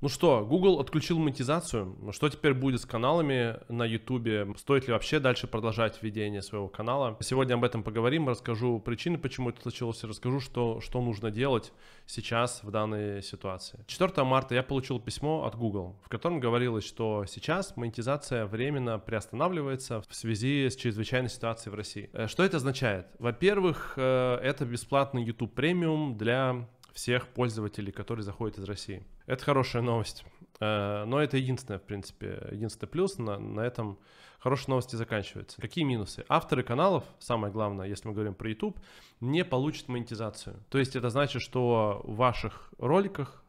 Ну что, Google отключил монетизацию. Что теперь будет с каналами на YouTube? Стоит ли вообще дальше продолжать ведение своего канала? Сегодня об этом поговорим, расскажу причины, почему это случилось, расскажу, что, что нужно делать сейчас в данной ситуации. 4 марта я получил письмо от Google, в котором говорилось, что сейчас монетизация временно приостанавливается в связи с чрезвычайной ситуацией в России. Э, что это означает? Во-первых, э, это бесплатный YouTube премиум для всех пользователей, которые заходят из России. Это хорошая новость. Э, но это единственное, в принципе, единственный плюс. На, на этом хорошие новости заканчиваются. Какие минусы? Авторы каналов, самое главное, если мы говорим про YouTube, не получат монетизацию. То есть это значит, что в ваших роликах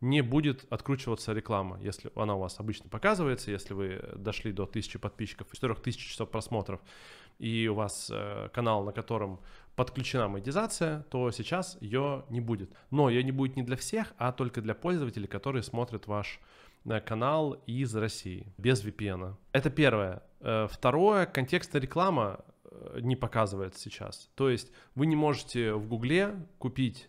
не будет откручиваться реклама, если она у вас обычно показывается, если вы дошли до 1000 подписчиков и 4000 часов просмотров, и у вас э, канал, на котором подключена монетизация, то сейчас ее не будет. Но ее не будет не для всех, а только для пользователей, которые смотрят ваш э, канал из России, без VPN. Это первое. Э, второе, контекстная реклама э, не показывается сейчас. То есть вы не можете в Гугле купить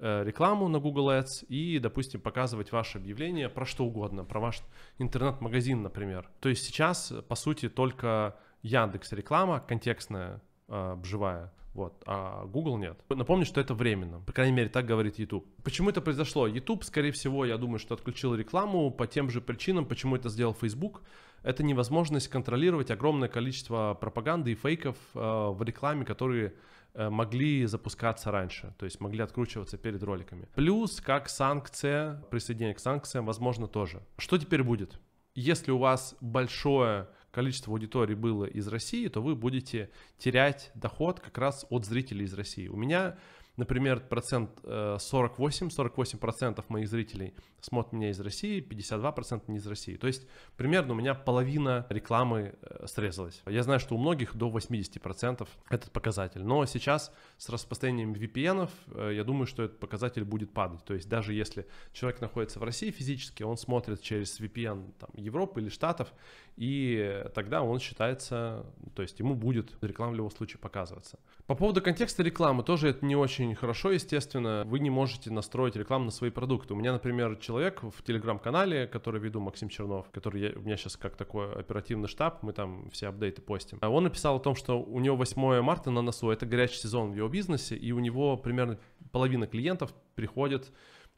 рекламу на Google Ads и, допустим, показывать ваше объявление про что угодно, про ваш интернет-магазин, например. То есть сейчас, по сути, только Яндекс реклама контекстная, бжевая, вот, а Google нет. Напомню, что это временно. По крайней мере, так говорит YouTube. Почему это произошло? YouTube, скорее всего, я думаю, что отключил рекламу по тем же причинам, почему это сделал Facebook. Это невозможность контролировать огромное количество пропаганды и фейков э, в рекламе, которые э, могли запускаться раньше, то есть могли откручиваться перед роликами. Плюс, как санкция, присоединение к санкциям, возможно, тоже. Что теперь будет? Если у вас большое количество аудитории было из России, то вы будете терять доход как раз от зрителей из России. У меня, например, процент 48, э, 48 процентов моих зрителей смотрят меня из России, 52 процента не из России. То есть примерно у меня половина рекламы э, срезалась. Я знаю, что у многих до 80 процентов этот показатель. Но сейчас с распространением VPN, э, я думаю, что этот показатель будет падать. То есть даже если человек находится в России физически, он смотрит через VPN там, Европы или Штатов, и тогда он считается, то есть ему будет реклама в любом случае показываться. По поводу контекста рекламы, тоже это не очень хорошо, естественно. Вы не можете настроить рекламу на свои продукты. У меня, например, человек в телеграм-канале, который веду, Максим Чернов, который я, у меня сейчас как такой оперативный штаб, мы там все апдейты постим. А он написал о том, что у него 8 марта на носу, это горячий сезон в его бизнесе, и у него примерно половина клиентов приходит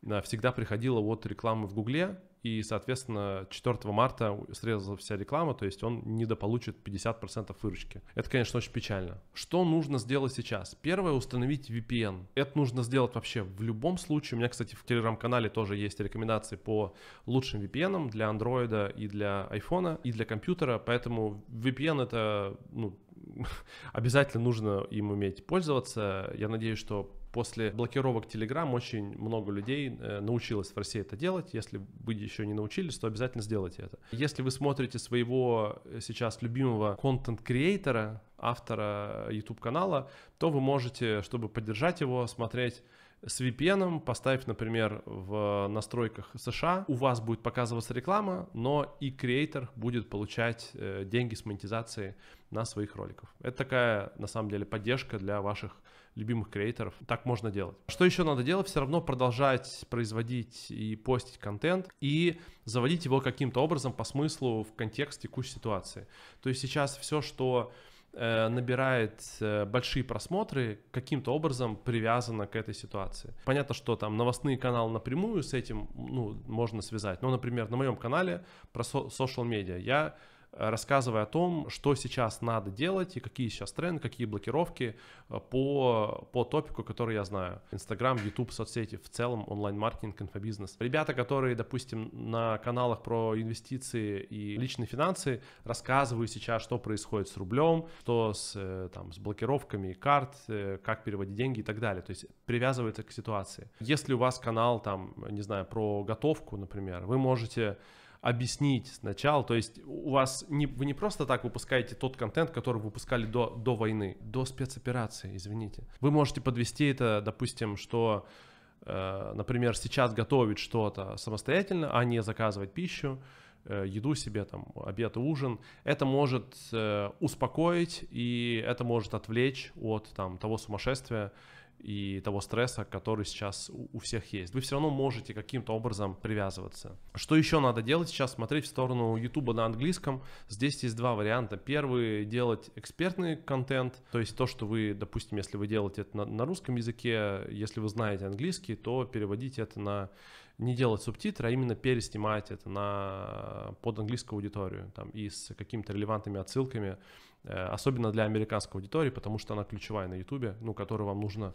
э, всегда приходила от рекламы в Гугле, и, соответственно, 4 марта срезала вся реклама, то есть он недополучит 50% выручки. Это, конечно, очень печально. Что нужно сделать сейчас? Первое, установить VPN. Это нужно сделать вообще в любом случае. У меня, кстати, в телеграм-канале тоже есть рекомендации по лучшим VPN для Android и для iPhone, и для компьютера, поэтому VPN это ну, обязательно нужно им уметь пользоваться. Я надеюсь, что после блокировок Telegram очень много людей э, научилось в России это делать. Если вы еще не научились, то обязательно сделайте это. Если вы смотрите своего э, сейчас любимого контент-креатора, автора э, YouTube-канала, то вы можете, чтобы поддержать его, смотреть с VPN поставь, например, в настройках США, у вас будет показываться реклама, но и креатор будет получать э, деньги с монетизации на своих роликов. Это такая, на самом деле, поддержка для ваших любимых креаторов. Так можно делать. Что еще надо делать? Все равно продолжать производить и постить контент и заводить его каким-то образом по смыслу в контекст текущей ситуации. То есть сейчас все, что Э, набирает э, большие просмотры, каким-то образом привязано к этой ситуации. Понятно, что там новостные каналы напрямую с этим ну, можно связать. Но, например, на моем канале про со- медиа я Э, рассказывая о том, что сейчас надо делать и какие сейчас тренды, какие блокировки э, по, по топику, который я знаю. Инстаграм, Ютуб, соцсети, в целом онлайн-маркетинг, инфобизнес. Ребята, которые, допустим, на каналах про инвестиции и личные финансы рассказывают сейчас, что происходит с рублем, что с, э, там, с блокировками карт, как переводить деньги и так далее. То есть привязывается к ситуации. Если у вас канал, там, не знаю, про готовку, например, вы можете объяснить сначала. То есть у вас не, вы не просто так выпускаете тот контент, который выпускали до, до войны, до спецоперации, извините. Вы можете подвести это, допустим, что, э, например, сейчас готовить что-то самостоятельно, а не заказывать пищу э, еду себе, там, обед и ужин, это может э, успокоить и это может отвлечь от там, того сумасшествия и того стресса, который сейчас у всех есть. Вы все равно можете каким-то образом привязываться. Что еще надо делать сейчас? Смотреть в сторону YouTube на английском. Здесь есть два варианта. Первый — делать экспертный контент, то есть то, что вы, допустим, если вы делаете это на, на русском языке, если вы знаете английский, то переводите это на не делать субтитры, а именно переснимать это на, э, под английскую аудиторию там, и с какими-то релевантными отсылками, э, особенно для американской аудитории, потому что она ключевая на YouTube, ну, которую вам нужно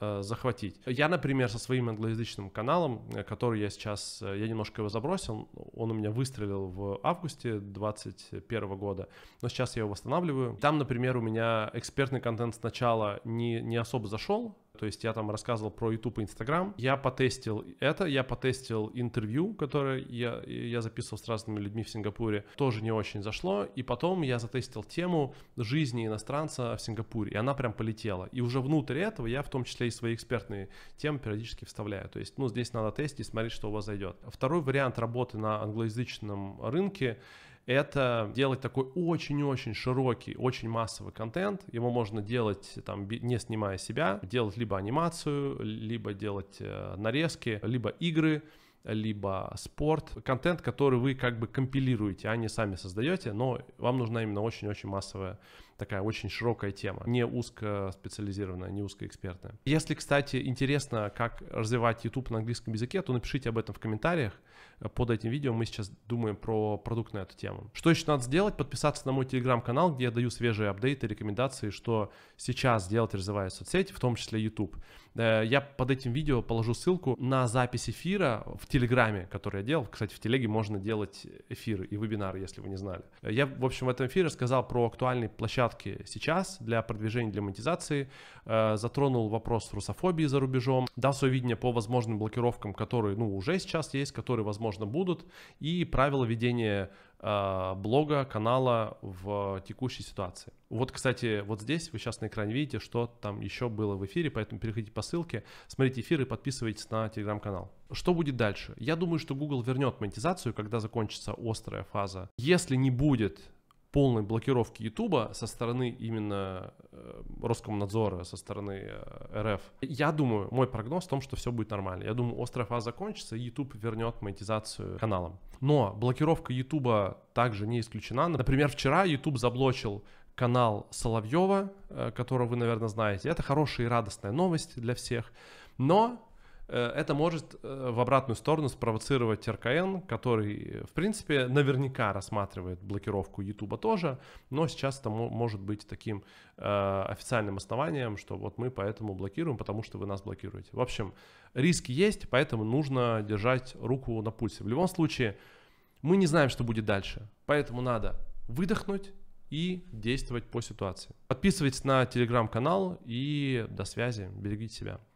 э, захватить. Я, например, со своим англоязычным каналом, который я сейчас, я немножко его забросил, он у меня выстрелил в августе 2021 года, но сейчас я его восстанавливаю. Там, например, у меня экспертный контент сначала не, не особо зашел, то есть я там рассказывал про YouTube и Instagram. Я потестил это, я потестил интервью, которое я, я записывал с разными людьми в Сингапуре. Тоже не очень зашло. И потом я затестил тему жизни иностранца в Сингапуре. И она прям полетела. И уже внутрь этого я в том числе и свои экспертные темы периодически вставляю. То есть, ну, здесь надо тестить, смотреть, что у вас зайдет. Второй вариант работы на англоязычном рынке это делать такой очень-очень широкий, очень массовый контент. Его можно делать там не снимая себя, делать либо анимацию, либо делать э, нарезки, либо игры либо спорт, контент, который вы как бы компилируете, а не сами создаете, но вам нужна именно очень-очень массовая такая очень широкая тема, не узко специализированная, не узко экспертная. Если, кстати, интересно, как развивать YouTube на английском языке, то напишите об этом в комментариях под этим видео. Мы сейчас думаем про продукт на эту тему. Что еще надо сделать? Подписаться на мой телеграм-канал, где я даю свежие апдейты, рекомендации, что сейчас делать, развивая соцсети, в том числе YouTube. Э, я под этим видео положу ссылку на запись эфира в Телеграме, который я делал. Кстати, в Телеге можно делать эфиры и вебинары, если вы не знали. Э, я, в общем, в этом эфире рассказал про актуальные площадки площадке сейчас для продвижения, для монетизации. Э, затронул вопрос русофобии за рубежом, дал свое видение по возможным блокировкам, которые ну, уже сейчас есть, которые, возможно, будут, и правила ведения э, блога, канала в текущей ситуации. Вот, кстати, вот здесь вы сейчас на экране видите, что там еще было в эфире, поэтому переходите по ссылке, смотрите эфир и подписывайтесь на телеграм-канал. Что будет дальше? Я думаю, что Google вернет монетизацию, когда закончится острая фаза. Если не будет полной блокировки Ютуба со стороны именно э, Роскомнадзора, со стороны э, РФ. Я думаю, мой прогноз в том, что все будет нормально. Я думаю, остров А закончится, и YouTube вернет монетизацию каналам. Но блокировка Ютуба также не исключена. Например, вчера YouTube заблочил канал Соловьева, э, которого вы, наверное, знаете. Это хорошая и радостная новость для всех. Но Э, это может э, в обратную сторону спровоцировать РКН, который, э, в принципе, наверняка рассматривает блокировку Ютуба тоже, но сейчас это может быть таким официальным основанием, что вот мы поэтому блокируем, потому что вы нас блокируете. В общем, риски есть, поэтому нужно держать руку на пульсе. В любом случае, мы не знаем, что будет дальше, поэтому надо выдохнуть и действовать по ситуации. Подписывайтесь на телеграм-канал и до связи. Берегите себя.